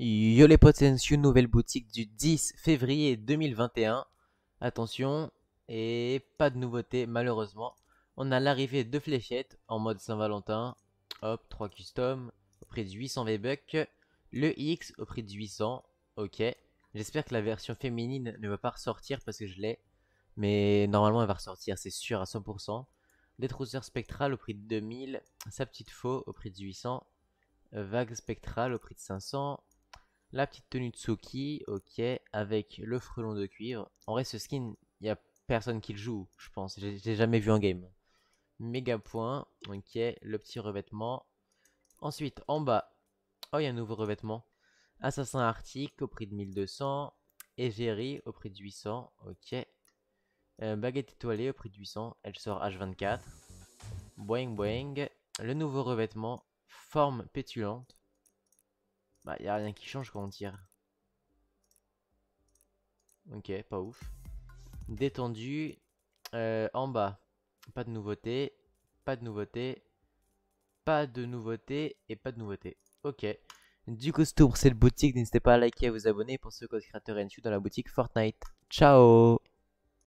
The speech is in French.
Yo les potes, une nouvelle boutique du 10 février 2021. Attention, et pas de nouveauté malheureusement. On a l'arrivée de fléchettes en mode Saint-Valentin. Hop, 3 custom au prix de 800 V-Bucks. Le X au prix de 800. Ok. J'espère que la version féminine ne va pas ressortir parce que je l'ai. Mais normalement elle va ressortir, c'est sûr à 100%. les trousers spectrales au prix de 2000. Sa petite faux au prix de 800. Vague spectrale au prix de 500. La petite tenue de Tsuki, ok, avec le frelon de cuivre. En vrai, ce skin, il n'y a personne qui le joue, je pense. J'ai jamais vu en game. Méga point, ok, le petit revêtement. Ensuite, en bas, oh, il y a un nouveau revêtement. Assassin Arctique au prix de 1200. Egeri au prix de 800, ok. Euh, baguette étoilée au prix de 800, elle sort H24. Boing boing. Le nouveau revêtement, forme pétulante. Bah, y a rien qui change quand on tire. Ok, pas ouf. Détendu. Euh, en bas. Pas de nouveauté. Pas de nouveauté. Pas de nouveauté. Et pas de nouveauté. Ok. Du coup, c'est tout pour cette boutique. N'hésitez pas à liker et à vous abonner pour ce qui créateur NSU dans la boutique Fortnite. Ciao